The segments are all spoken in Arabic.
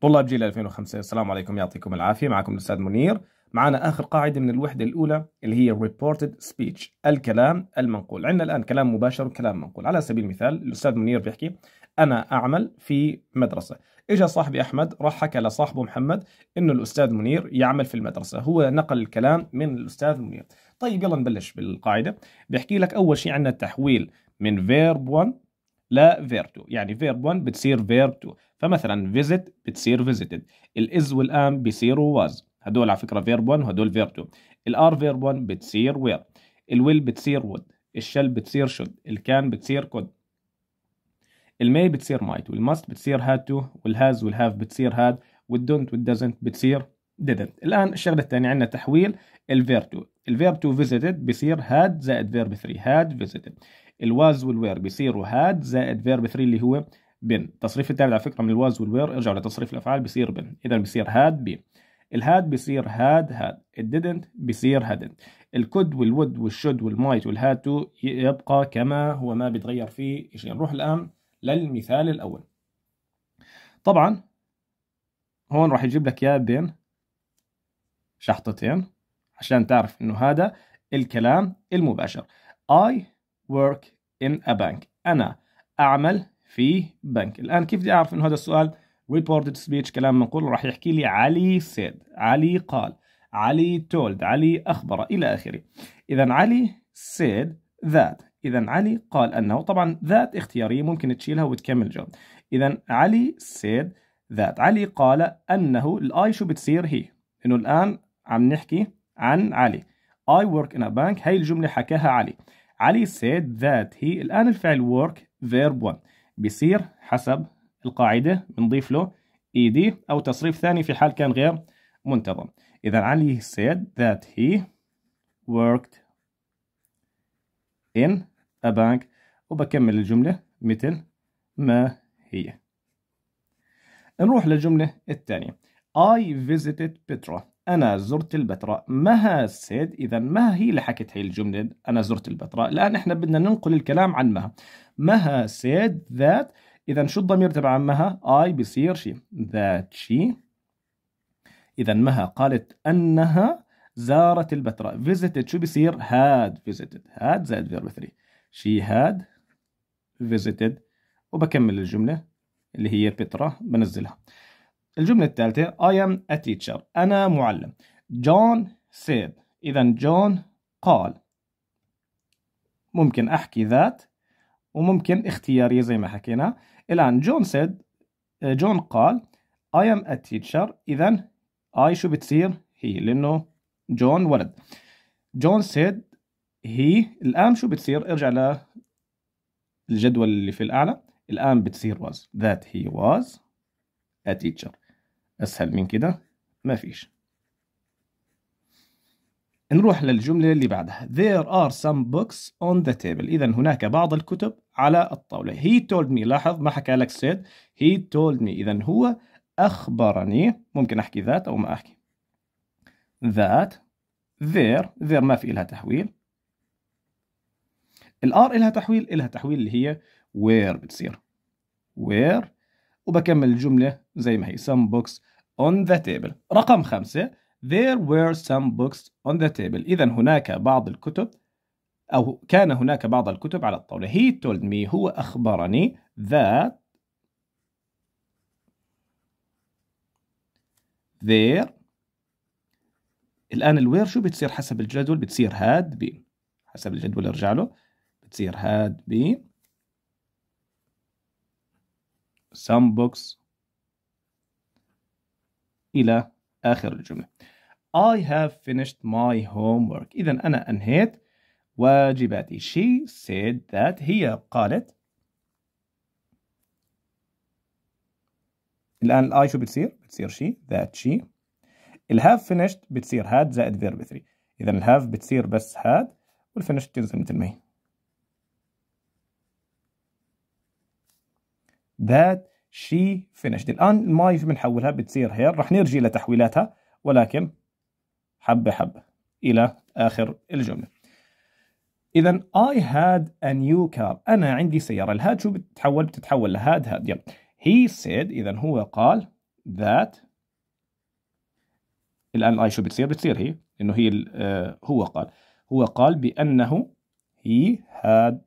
طلاب جيل 2005 السلام عليكم يعطيكم العافية معكم الأستاذ منير معنا آخر قاعدة من الوحدة الأولى اللي هي reported speech الكلام المنقول عندنا الآن كلام مباشر وكلام منقول على سبيل المثال الأستاذ منير بيحكي أنا أعمل في مدرسة إجا صاحبي أحمد راح حكى لصاحبه محمد إنه الأستاذ منير يعمل في المدرسة هو نقل الكلام من الأستاذ منير طيب يلا نبلش بالقاعدة بيحكي لك أول شيء عندنا التحويل من verb 1 2 يعني فيرب 1 بتصير فيرب 2 فمثلا فيزيت بتصير فيزيتد الاز والام بيصيروا واز هدول على فكره فيرب 1 وهدول فيرب 2 الار فيرب 1 بتصير وير الويل بتصير وود الشل بتصير شود الكان بتصير كود الماي بتصير مايت والمست بتصير هاد تو والهاز والهاف بتصير هاد والدونت والدزنت بتصير didn't الآن الشغلة الثانية عندنا تحويل الفيرب 2 الفيرب 2 visited بصير had زائد فيرب 3 had visited الواز والوير بيصيروا هاد زائد فيرب 3 اللي هو بن التصريف الثالث على فكره من الواز والوير ارجعوا لتصريف الافعال بيصير بن اذا بيصير هاد بي الهاد بيصير هاد هاد الديدنت بيصير هادنت الكود والود والشد والمايت والهاد تو يبقى كما هو ما بيتغير فيه شيء يعني؟ نروح الان للمثال الاول طبعا هون راح يجيب لك اياه بين شحطتين عشان تعرف انه هذا الكلام المباشر I work in a bank أنا أعمل في بنك الآن كيف بدي أعرف إنه هذا السؤال reported speech كلام منقول راح يحكي لي علي said علي قال علي told علي أخبر إلى آخره إذا علي said that إذا علي قال أنه طبعا ذات اختيارية ممكن تشيلها وتكمل جملة إذا علي said that علي قال أنه الآي شو بتصير هي إنه الآن عم نحكي عن علي I work in a bank هاي الجملة حكاها علي علي said that he الآن الفعل work verb 1 بيصير حسب القاعدة بنضيف له ed أو تصريف ثاني في حال كان غير منتظم إذا علي said that he worked in a bank وبكمل الجملة مثل ما هي نروح للجملة الثانية I visited Petra أنا زرت البتراء مها سيد إذا مها هي اللي حكت هي الجملة أنا زرت البتراء الآن إحنا بدنا ننقل الكلام عن مها مها سيد ذات إذا شو الضمير تبع مها I بصير شي ذات شي إذا مها قالت أنها زارت البتراء visited شو بصير had visited had زائد verb 3 she had visited وبكمل الجملة اللي هي بترا بنزلها الجملة الثالثة I am a teacher أنا معلم John said إذا John قال ممكن أحكي ذات وممكن اختيارية زي ما حكينا الآن جون said جون آه، قال I am a teacher إذا I شو بتصير هي لأنه جون ولد جون said هي الآن شو بتصير ارجع للجدول اللي في الأعلى الآن بتصير was that he was a teacher أسهل من كده ما فيش نروح للجملة اللي بعدها There are some books on the table إذا هناك بعض الكتب على الطاولة He told me لاحظ ما حكى لك said He told me إذا هو أخبرني ممكن أحكي ذات أو ما أحكي That there there ما في إلها تحويل الار إلها تحويل إلها تحويل اللي هي where بتصير where وبكمل الجملة زي ما هي some books on the table رقم خمسة there were some books on the table إذا هناك بعض الكتب أو كان هناك بعض الكتب على الطاولة he told me هو أخبرني that there الآن الوير شو بتصير حسب الجدول بتصير had been حسب الجدول ارجع له بتصير had been sandbox إلى آخر الجملة I have finished my homework إذا أنا أنهيت واجباتي She said that هي قالت الآن الآي شو بتصير؟ بتصير she that she have finished بتصير had زائد verb 3 إذا have بتصير بس had والفينش تنزل مثل ما هي that she finished الآن الماي بنحولها بتصير هير رح نرجع لتحويلاتها ولكن حبة حبة إلى آخر الجملة إذا I had a new car أنا عندي سيارة الهاد شو بتتحول بتتحول لهاد هاد يلا He said إذا هو قال that الآن الآي شو بتصير بتصير هي إنه هي آه، هو قال هو قال بأنه he had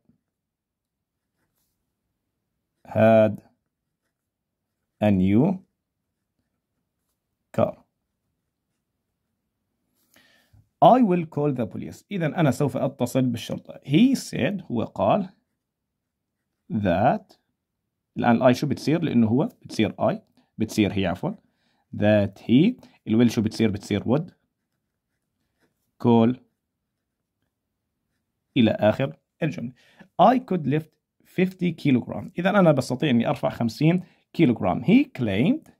had a new car I will call the police إذا أنا سوف أتصل بالشرطة he said هو قال that الآن الآي شو بتصير لأنه هو بتصير I بتصير هي عفوا that he الويل شو بتصير بتصير would call إلى آخر الجملة I could lift 50 كيلوغرام إذا أنا بستطيع أني أرفع 50 كيلوغرام he claimed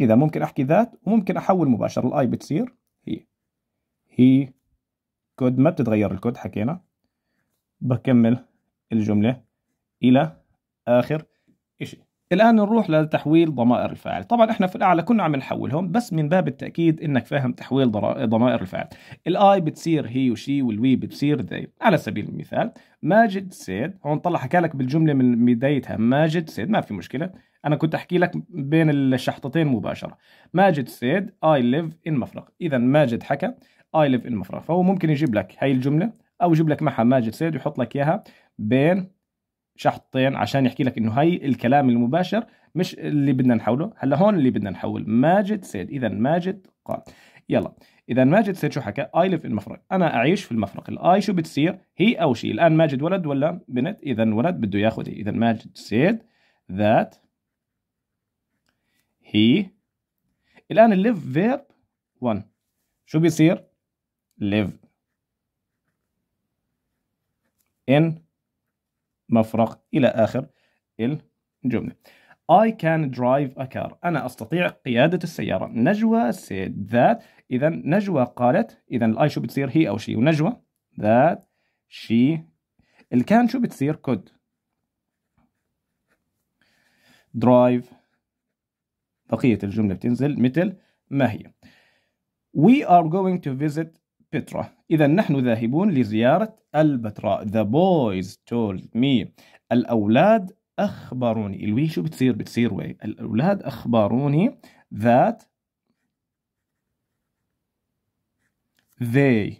إذا ممكن أحكي ذات وممكن أحول مباشرة الآي بتصير هي هي كود ما بتتغير الكود حكينا بكمل الجملة إلى آخر إشي الآن نروح لتحويل ضمائر الفاعل طبعا احنا في الأعلى كنا عم نحولهم بس من باب التأكيد إنك فاهم تحويل ضمائر الفاعل الآي بتصير هي وشي والوي بتصير ذي على سبيل المثال ماجد سيد هون طلع حكى لك بالجملة من بدايتها ماجد سيد ما في مشكلة أنا كنت أحكي لك بين الشحطتين مباشرة ماجد سيد اي ليف ان مفرق إذا ماجد حكى اي ليف ان مفرق فهو ممكن يجيب لك هاي الجملة أو يجيب لك معها ماجد سيد ويحط لك إياها بين شحطين عشان يحكي لك انه هي الكلام المباشر مش اللي بدنا نحوله هلا هون اللي بدنا نحول ماجد سيد اذا ماجد قال يلا اذا ماجد سيد شو حكى اي ليف ان مفرق انا اعيش في المفرق الاي شو بتصير هي او شي الان ماجد ولد ولا بنت اذا ولد بده ياخذ هي اذا ماجد سيد ذات هي الان الليف فيرب 1 شو بيصير ليف ان مفرق إلى آخر الجملة I can drive a car أنا أستطيع قيادة السيارة نجوى said that إذا نجوى قالت إذا الأي شو بتصير هي أو شي ونجوى that she can شو بتصير could drive بقية الجملة بتنزل مثل ما هي We are going to visit Petra إذا نحن ذاهبون لزيارة البتراء The boys told me الأولاد أخبروني الوي شو بتصير بتصير وي الأولاد أخبروني that they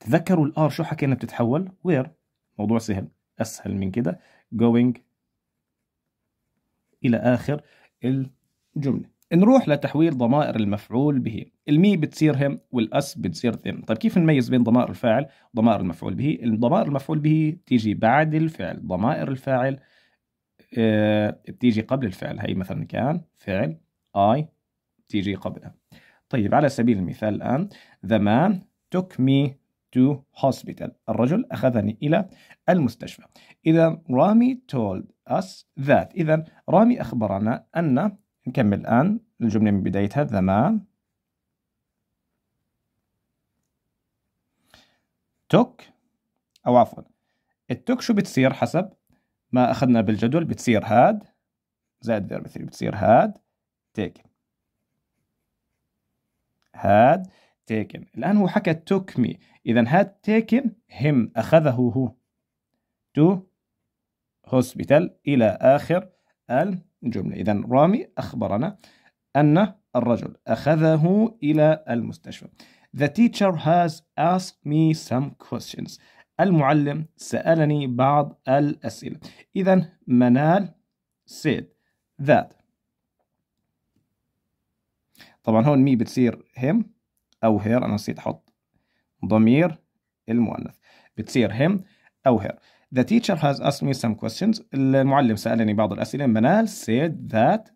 تذكروا الار شو حكينا بتتحول وير موضوع سهل اسهل من كده going الى اخر الجمله نروح لتحويل ضمائر المفعول به المي بتصير هم والأس بتصير ذم طيب كيف نميز بين ضمائر الفاعل وضمائر المفعول به الضمائر المفعول به بتيجي بعد الفعل ضمائر الفاعل بتيجي آه، قبل الفعل هي مثلا كان فعل اي تيجي قبلها طيب على سبيل المثال الآن the man took me to hospital الرجل أخذني إلى المستشفى إذا رامي تولد اس ذات إذا رامي أخبرنا أن نكمل الآن الجملة من بدايتها the man توك أو عفوا التوك شو بتصير حسب ما أخذنا بالجدول بتصير هاد زائد فيرب 3 بتصير هاد تيكن هاد تيكن الآن هو حكى توك مي إذا هاد تيكن هم أخذه هو تو هوسبيتال إلى آخر الجملة إذا رامي أخبرنا أن الرجل أخذه إلى المستشفى The teacher has asked me some questions. المعلم سألني بعض الأسئلة. إذا منال said that. طبعا هون مي بتصير him أو هير أنا نسيت أحط ضمير المؤنث بتصير him أو هير. The teacher has asked me some questions. المعلم سألني بعض الأسئلة. منال said that.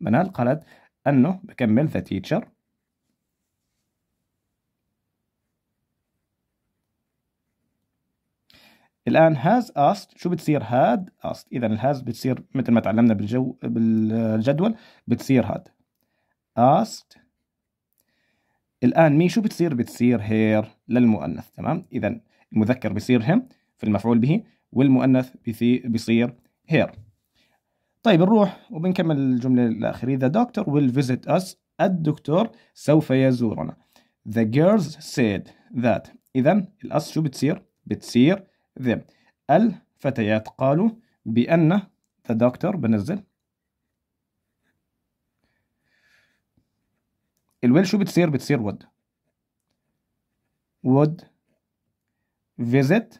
منال قالت أنه بكمل the teacher الان هاز است شو بتصير هاد است اذا الهاز بتصير مثل ما تعلمنا بالجو بالجدول بتصير هاد است الان مي شو بتصير بتصير هير للمؤنث تمام اذا المذكر بيصير هم في المفعول به والمؤنث بيصير هير طيب نروح وبنكمل الجمله الاخيره the doctor will visit us الدكتور سوف يزورنا the girls said that اذا الاس شو بتصير بتصير them الفتيات قالوا بأن the doctor بنزل الويل شو بتصير بتصير would would visit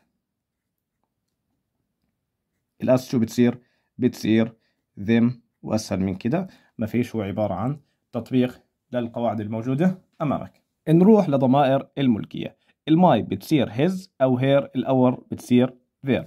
الاس شو بتصير بتصير them واسهل من كده ما فيش هو عبارة عن تطبيق للقواعد الموجودة امامك نروح لضمائر الملكية الماي بتصير his أو هير الأور بتصير their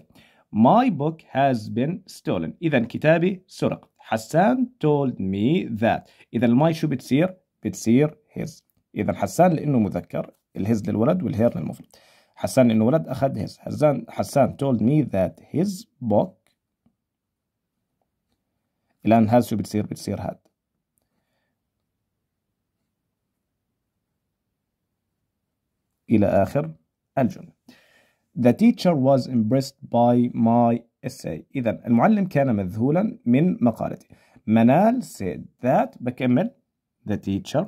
My book has been stolen إذا كتابي سرق حسان told me that إذا الماي شو بتصير؟ بتصير his إذا حسان لأنه مذكر الهز للولد والهير للمفرد حسان لأنه ولد أخذ his حسان حسان told me that his book الآن هاز شو بتصير؟ بتصير had إلى آخر الجملة The teacher was impressed by my essay إذا المعلم كان مذهولا من مقالتي منال said that بكمل The teacher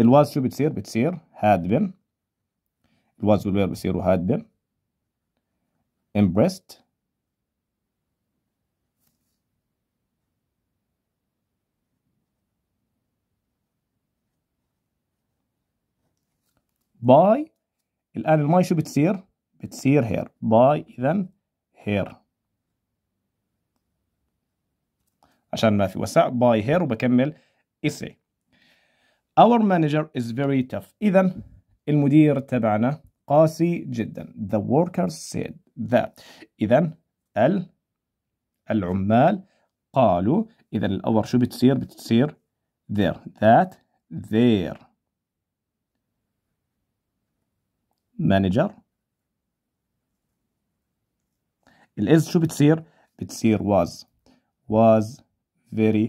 الواز شو بتصير؟ بتصير had been الواز والوير بصيروا had been impressed باي الآن الماي شو بتصير؟ بتصير هير باي إذا هير عشان ما في وسع باي هير وبكمل إسي Our manager is very tough إذا المدير تبعنا قاسي جدا The workers said that إذا ال العمال قالوا إذا الأور شو بتصير؟ بتصير there that there مانجر الاز شو بتصير بتصير was was very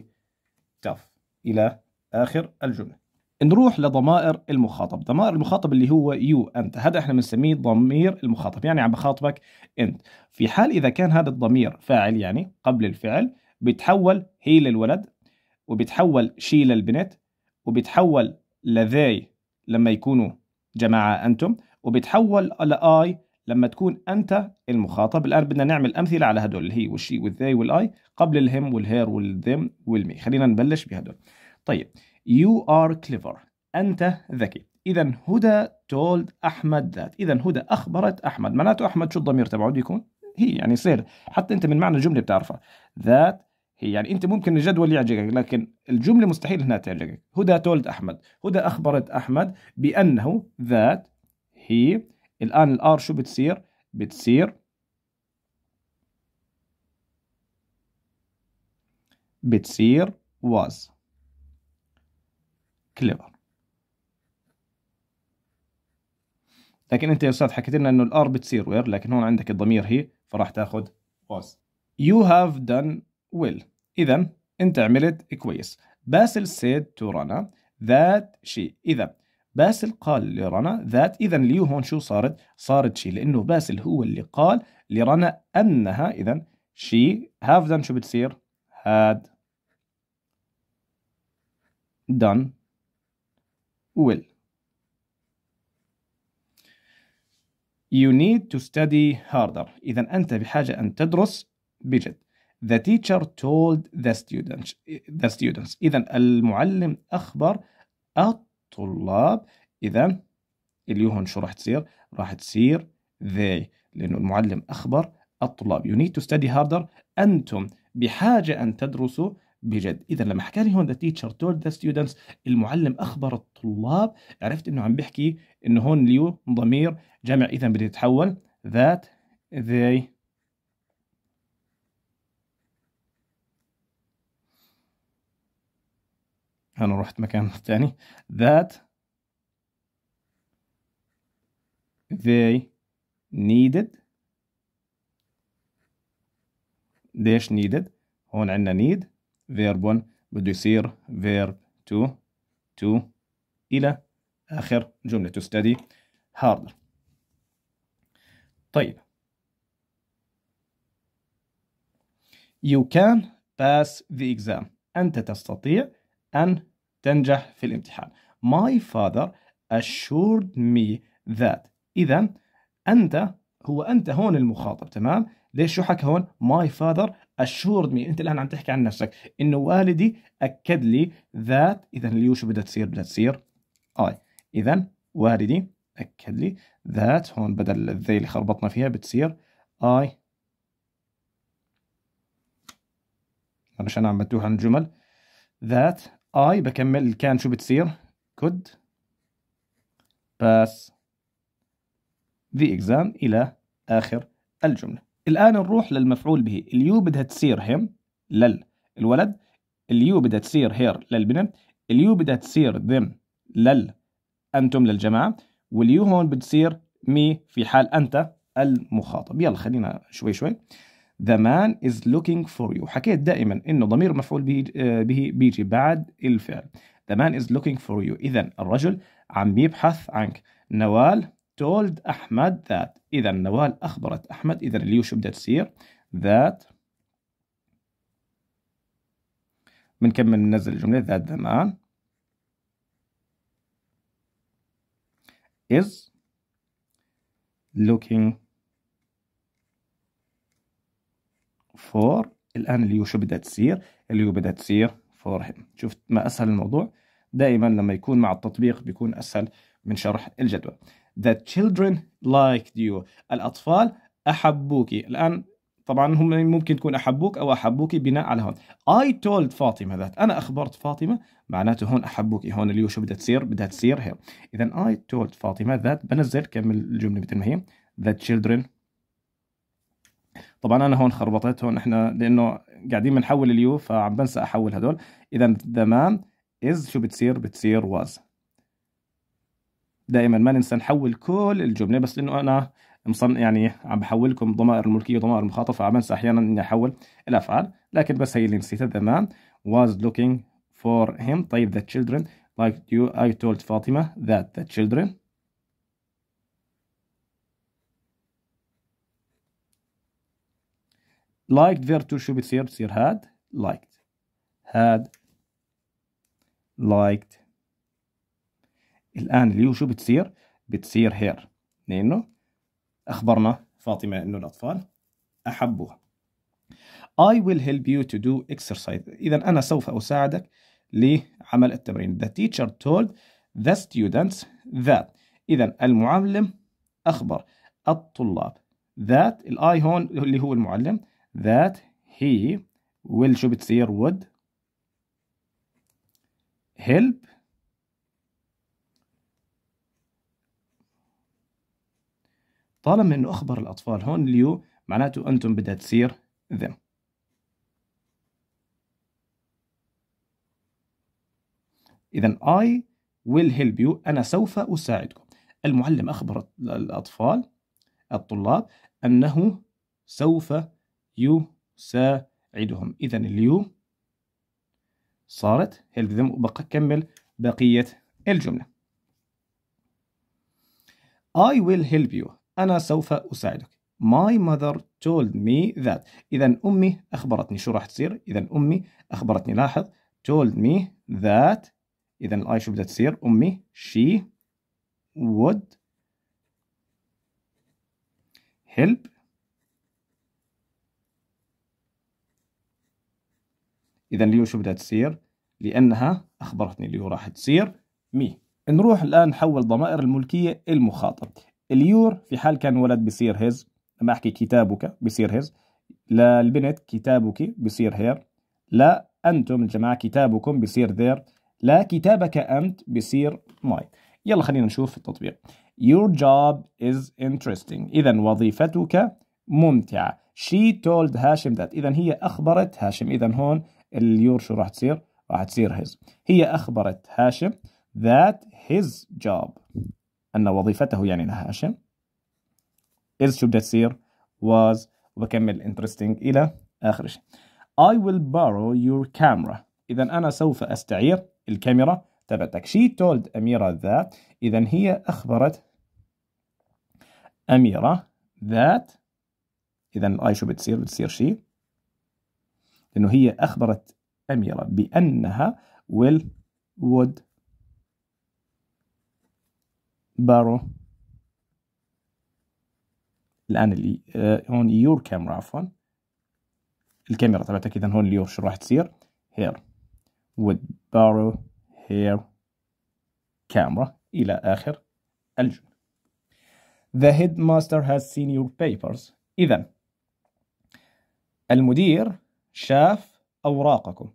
tough إلى آخر الجملة نروح لضمائر المخاطب ضمائر المخاطب اللي هو يو أنت هذا احنا بنسميه ضمير المخاطب يعني عم بخاطبك أنت في حال إذا كان هذا الضمير فاعل يعني قبل الفعل بيتحول هي للولد وبيتحول شي للبنت وبيتحول لذي لما يكونوا جماعة أنتم على لاي لما تكون انت المخاطب الان بدنا نعمل امثله على هدول هي والشي والذي والاي قبل الهم والهير والذم والمي خلينا نبلش بهدول طيب يو ار كليفر انت ذكي اذا هدى تولد احمد ذات اذا هدى اخبرت احمد معناته احمد شو الضمير تبعه بده يكون هي يعني يصير حتى انت من معنى الجمله بتعرفها ذات هي يعني انت ممكن الجدول يعجبك لكن الجمله مستحيل انها تعجبك هدى تولد احمد هدى اخبرت احمد بانه ذات هي الآن الآر شو بتصير؟ بتصير بتصير was clever لكن انت يا استاذ حكيت لنا انه الار بتصير وير لكن هون عندك الضمير هي فراح تاخذ was you have done well اذا انت عملت كويس باسل said to Rana that she اذا باسل قال لرنا ذات إذا ليو هون شو صارت صارت شي لأنه باسل هو اللي قال لرنا أنها إذا شي هاف done شو بتصير had done ويل You need to study harder. إذا أنت بحاجة أن تدرس بجد. The teacher told the students. The students. إذا المعلم أخبر طلاب إذا اللي هون شو راح تصير؟ راح تصير they لأنه المعلم أخبر الطلاب you need to study harder أنتم بحاجة أن تدرسوا بجد إذا لما حكى لي هون the teacher told the students المعلم أخبر الطلاب عرفت أنه عم بيحكي أنه هون اليو ضمير جمع إذا بده يتحول that they أنا رحت مكان ثاني that they needed ليش needed هون عندنا need verb 1 بده يصير verb 2 to إلى آخر جملة to study harder طيب You can pass the exam أنت تستطيع أن تنجح في الامتحان. My father assured me that. إذا أنت هو أنت هون المخاطب تمام؟ ليش شو حكى هون؟ My father assured me أنت الآن عم تحكي عن نفسك إنه والدي أكد لي that إذا اليو شو بدها تصير؟ بدها تصير I. إذا والدي أكد لي that هون بدل الذي اللي خربطنا فيها بتصير I مش أنا عم بتوه عن الجمل that اي بكمل كان شو بتصير could pass the exam إلى آخر الجملة الآن نروح للمفعول به اليو بدها تصير هم للولد اليو بدها تصير هير للبنت اليو بدها تصير ذم لل أنتم للجماعة واليو هون بتصير مي في حال أنت المخاطب يلا خلينا شوي شوي The man is looking for you حكيت دائما انه ضمير مفعول به آه، بيجي بعد الفعل The man is looking for you إذا الرجل عم يبحث عنك نوال told أحمد that إذا نوال أخبرت أحمد إذا اليو شو بدها تصير that بنكمل ننزل الجملة that the man is looking for فور الآن اليوشو بدها تصير اليو بدها تصير فور هيم شفت ما أسهل الموضوع دائما لما يكون مع التطبيق بيكون أسهل من شرح الجدول The children liked you الأطفال أحبوك الآن طبعا هم ممكن تكون أحبوك أو أحبوكي بناء على هون I told فاطمة ذات أنا أخبرت فاطمة معناته هون أحبوكي هون اليو شو بدها تصير بدها تصير هي إذا I told فاطمة ذات بنزل كمل الجملة مثل ما هي The children طبعا انا هون خربطت هون احنا لانه قاعدين بنحول اليو فعم بنسى احول هدول اذا ذا مان از شو بتصير بتصير واز دائما ما ننسى نحول كل الجمله بس لانه انا مصن يعني عم بحولكم ضمائر الملكيه وضمائر المخاطره فعم بنسى احيانا اني احول الافعال لكن بس هي اللي نسيتها ذا مان was looking for him طيب the children like you I told فاطمه that the children liked فيرتو شو بتصير بتصير had liked had liked الآن اليو شو بتصير بتصير هير لأنه أخبرنا فاطمة أنه الأطفال أحبوها I will help you to do exercise إذا أنا سوف أساعدك لعمل التمرين The teacher told the students that إذا المعلم أخبر الطلاب that الآي هون اللي هو المعلم that he will شو بتصير would help طالما انه اخبر الاطفال هون اليو معناته انتم بدها تصير them اذا I will help you انا سوف اساعدكم المعلم اخبر الاطفال الطلاب انه سوف يساعدهم إذا اليو صارت help them كمل بقية الجملة I will help you أنا سوف أساعدك My mother told me that إذا أمي أخبرتني شو راح تصير إذا أمي أخبرتني لاحظ told me that إذا الآي شو بدها تصير أمي she would help إذا ليو شو بدها تصير؟ لأنها أخبرتني ليو راح تصير مي نروح الآن نحول ضمائر الملكية المخاطب اليور في حال كان ولد بصير هز لما أحكي كتابك بصير هز للبنت كتابك بصير هير لا أنتم الجماعة كتابكم بصير ذير لا كتابك أنت بصير ماي يلا خلينا نشوف التطبيق Your job is interesting إذا وظيفتك ممتعة She told هاشم that إذا هي أخبرت هاشم إذا هون اليور شو راح تصير؟ راح تصير his هي أخبرت هاشم that his job أن وظيفته يعني لهاشم is شو بدها تصير؟ was وبكمل interesting إلى آخر شيء I will borrow your camera إذا أنا سوف أستعير الكاميرا تبعتك she told أميرة that إذا هي أخبرت أميرة that إذا I شو بتصير؟ بتصير she لأنه هي أخبرت أميرة بأنها will would borrow الآن اللي آه، هون يور كاميرا عفوا الكاميرا تبعتك إذا هون اليور شو راح تصير هير would borrow her camera إلى آخر الجملة. The headmaster has seen your papers. إذا المدير شاف أوراقكم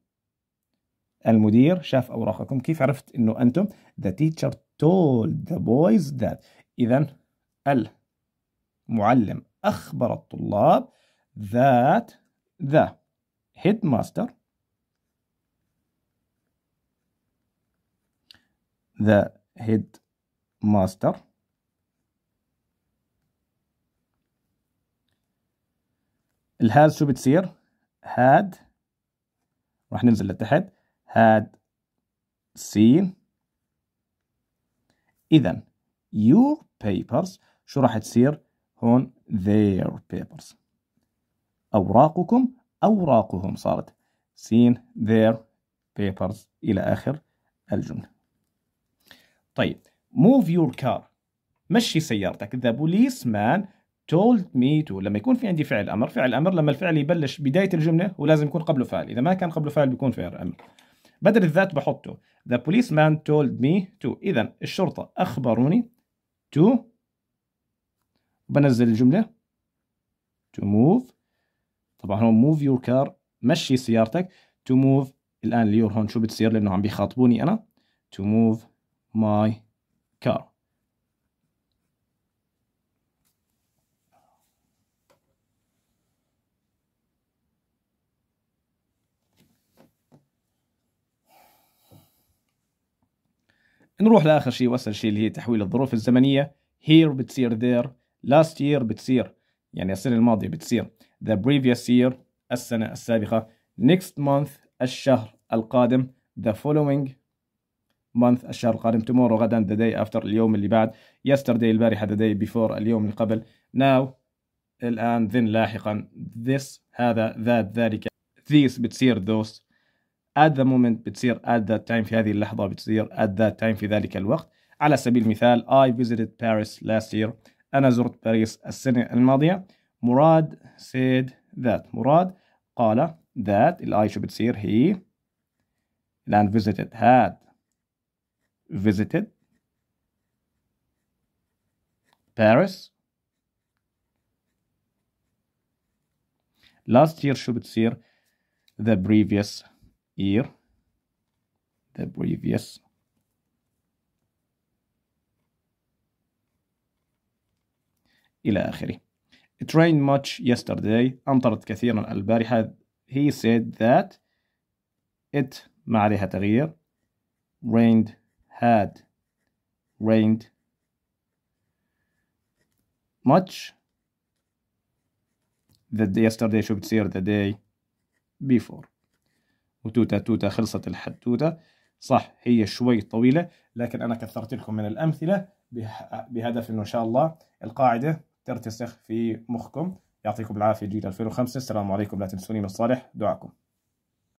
المدير شاف أوراقكم كيف عرفت أنه أنتم The teacher told the boys that إذا المعلم أخبر الطلاب that the headmaster the headmaster الهاز شو بتصير؟ had راح ننزل لتحت had seen إذا your papers شو راح تصير هون their papers أوراقكم أوراقهم صارت seen their papers إلى آخر الجملة طيب move your car مشي سيارتك the policeman told me to لما يكون في عندي فعل امر فعل امر لما الفعل يبلش بدايه الجمله ولازم يكون قبله فعل اذا ما كان قبله فعل بيكون فعل امر بدل الذات بحطه the policeman told me to اذا الشرطه اخبروني to بنزل الجمله to move طبعا هون move your car مشي سيارتك to move الان اليور هون شو بتصير لانه عم بيخاطبوني انا to move my car نروح لاخر شيء واسهل شيء اللي هي تحويل الظروف الزمنيه here بتصير there last year بتصير يعني السنه الماضيه بتصير the previous year السنه السابقه next month الشهر القادم the following month الشهر القادم tomorrow غدا the day after اليوم اللي بعد yesterday البارحه the day before اليوم اللي قبل now الآن then لاحقا this هذا ذات ذلك these بتصير those at the moment بتصير at that time في هذه اللحظة بتصير at that time في ذلك الوقت على سبيل المثال I visited Paris last year أنا زرت باريس السنة الماضية مراد said that مراد قال that الآي شو بتصير he الآن visited had visited Paris last year شو بتصير the previous year the previous إلى آخره It rained much yesterday أمطرت كثيرا البارحة He said that It ما عليها تغيير rained had rained much the day yesterday should be the day before وتوتا توتا خلصت الحدوته صح هي شوي طويله لكن انا كثرت لكم من الامثله بهدف انه ان شاء الله القاعده ترتسخ في مخكم يعطيكم العافيه جيل 2005 السلام عليكم لا تنسوني من صالح دعاكم